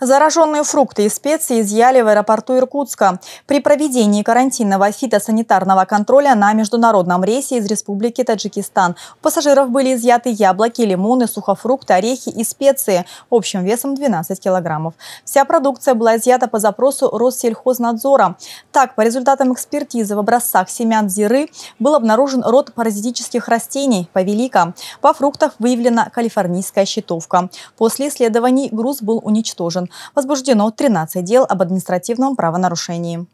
Зараженные фрукты и специи изъяли в аэропорту Иркутска. При проведении карантинного фитосанитарного контроля на международном рейсе из Республики Таджикистан у пассажиров были изъяты яблоки, лимоны, сухофрукты, орехи и специи общим весом 12 килограммов. Вся продукция была изъята по запросу Россельхознадзора. Так, по результатам экспертизы в образцах семян зиры был обнаружен род паразитических растений – повелика. По фруктах выявлена калифорнийская щитовка. После исследований груз был уничтожен возбуждено 13 дел об административном правонарушении.